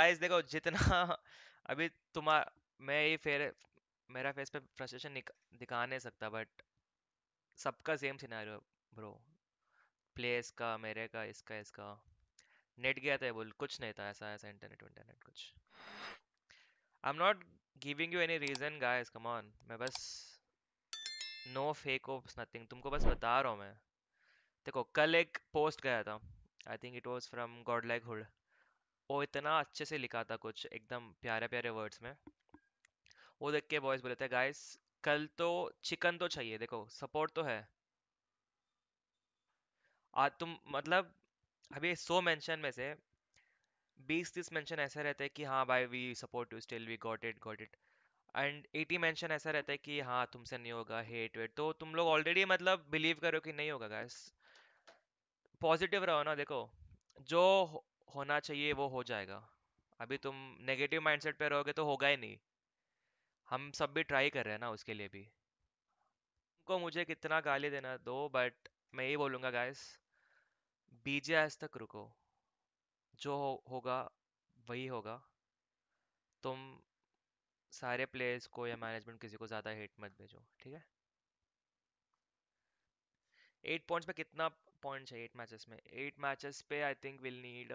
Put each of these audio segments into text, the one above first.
guys देखो जितना अभी तुम्हारा मैं ये फेर मेरा फेस पे फ्रस्ट्रेशन दिखा नहीं सकता बट सबका सेम सिनेरियो ब्रो प्लेस का मेरे का इसका इसका नेट गया था तो बोल कुछ नहीं था ऐसा ऐसा इंटरनेट इंटरनेट कुछ I am not giving you any reason guys come on मैं बस नो फेक ऑफ नथिंग तुमको बस बता रहा हूँ मैं देखो कल एक पोस्ट गया था I think it was from god like hood वो इतना अच्छे से लिखा था कुछ एकदम प्यारे प्यारे वर्ड्स में वो देख के बॉयज बोले थे गाइस कल तो चिकन तो चाहिए देखो सपोर्ट तो है आज तुम मतलब अभी सो मेंशन में से बीस तीस मेंशन ऐसे रहते हैं कि हाँ भाई we support you still we got it got it and at mention ऐसा रहता है कि हाँ तुमसे नहीं होगा हेट वेट तो तुम लोग ऑलरेडी मतलब बिलीव करो कि नहीं होगा गैस पॉजिटिव रहो ना देखो जो होना चाहिए वो हो जाएगा अभी तुम नेगेटिव माइंडसेट पे रहोगे तो होगा ही नहीं हम सब भी ट्राई कर रहे हैं ना उसके लिए भी तुमको मुझे कितना गाली देना दो बट मैं यही बोलूँगा गाइस आज तक रुको जो हो, होगा वही होगा तुम सारे प्लेयर्स को या मैनेजमेंट किसी को ज़्यादा हेट मत भेजो ठीक है एट पॉइंट्स में कितना पॉइंट है एट मैचेस में एट मैचेस पे I think will need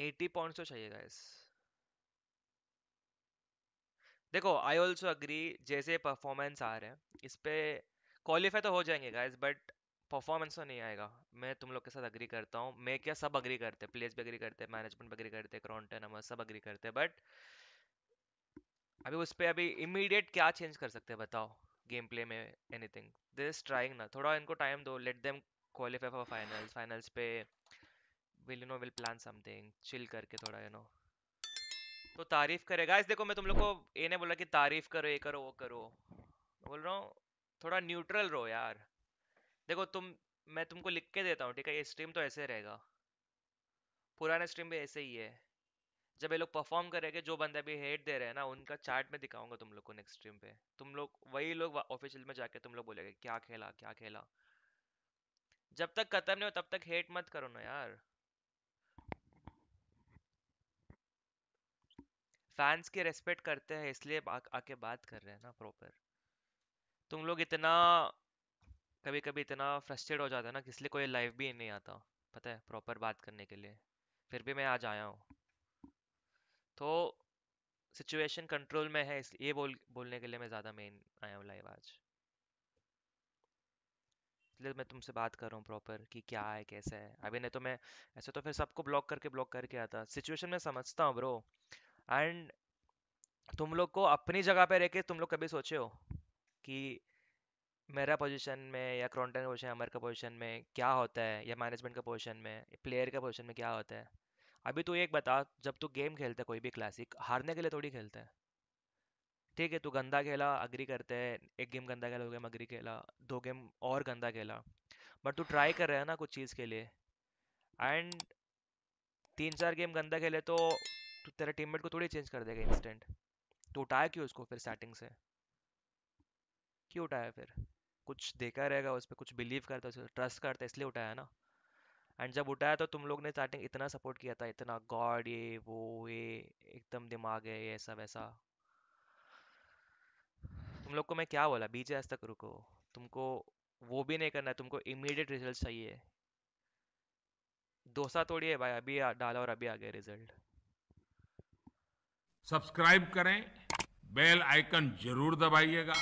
eighty points तो चाहिए गाइस देखो आई ऑल्सो अग्री जैसे परफॉर्मेंस आ रहे हैं इस पर क्वालिफाई तो हो जाएंगे गाइस बट परफॉर्मेंस तो नहीं आएगा मैं तुम लोग के साथ अग्री करता हूँ मैं क्या सब अग्री करते हैं प्लेयर्स भी अग्री करते हैं मैनेजमेंट भी अग्री करते हैं क्रॉन्टन हम सब अग्री करते हैं बट अभी उस पर अभी इमीडिएट क्या चेंज कर सकते हैं बताओ गेम प्ले में एनीथिंग दिस ट्राइंग ना थोड़ा इनको टाइम दो let them qualify for finals finals पे will you know will plan something chill करके थोड़ा यू नो तो तारीफ करेगा इस देखो मैं तुम लोग को ये ने बोला कि तारीफ करो ये करो वो करो बोल रहा हूँ थोड़ा न्यूट्रल रहो यार देखो तुम मैं तुमको लिख के देता हूँ ठीक है ये स्ट्रीम तो ऐसे रहेगा पुराना स्ट्रीम भी ऐसे ही है जब ये लोग परफॉर्म करेंगे जो बंदे अभी हेट दे रहे हैं ना उनका चार्ट में दिखाऊंगा तुम लोग को नेक्स्ट स्ट्रीम पे तुम लोग वही लोग ऑफिशियल में जाके तुम लोग बोलेगे क्या खेला क्या खेला जब तक खत्म नहीं हो तब तक हेट मत करो ना यार फैंस की रेस्पेक्ट करते हैं इसलिए आके बात कर रहे हैं ना प्रॉपर तुम लोग इतना कभी कभी इतना फ्रस्ट्रेट हो जाता है ना इसलिए कोई लाइव भी नहीं आता पता है प्रॉपर बात करने के लिए फिर भी मैं आज आया हूँ तो सिचुएशन कंट्रोल में है इसलिए ये बोल बोलने के लिए मैं ज़्यादा मेन आया हूँ लाइव आज इसलिए मैं तुमसे बात कर रहा हूँ प्रॉपर कि क्या है कैसा है अभी नहीं तो मैं ऐसे तो फिर सबको ब्लॉक करके ब्लॉक करके आता सिचुएशन में समझता हूँ ब्रो एंड तुम लोग को अपनी जगह पे रह के तुम लोग कभी सोचे हो कि मेरा पोजीशन में या क्रॉन्टन पोजिशन अमर का पोजीशन में क्या होता है या मैनेजमेंट का पोजीशन में प्लेयर का पोजीशन में क्या होता है अभी तू एक बता जब तू गेम खेलता है कोई भी क्लासिक हारने के लिए थोड़ी खेलता है ठीक है तू गंदा खेला अग्री करते हैं एक गेम गंदा खेला दो गेम अग्री खेला दो गेम और गंदा खेला बट तू ट्राई कर रहा है ना कुछ चीज़ के लिए एंड तीन चार गेम गंदा खेले तो तू तेरे टीममेट को थोड़ी चेंज कर देगा इंस्टेंट तो उठाया क्यों उसको फिर स्टार्टिंग से क्यों उठाया फिर कुछ देखा रहेगा उस पर कुछ बिलीव करता है ट्रस्ट करता है इसलिए उठाया ना एंड जब उठाया तो तुम लोग ने स्टार्टिंग इतना सपोर्ट किया था इतना गॉड ये वो ये एकदम दिमाग है ये ऐसा वैसा तुम लोग को मैं क्या बोला बीच आज तक रुको तुमको वो भी नहीं करना है तुमको इमीडिएट रिजल्ट चाहिए डोसा तोड़िए भाई अभी डाला और अभी आ गया रिजल्ट सब्सक्राइब करें बेल आइकन जरूर दबाइएगा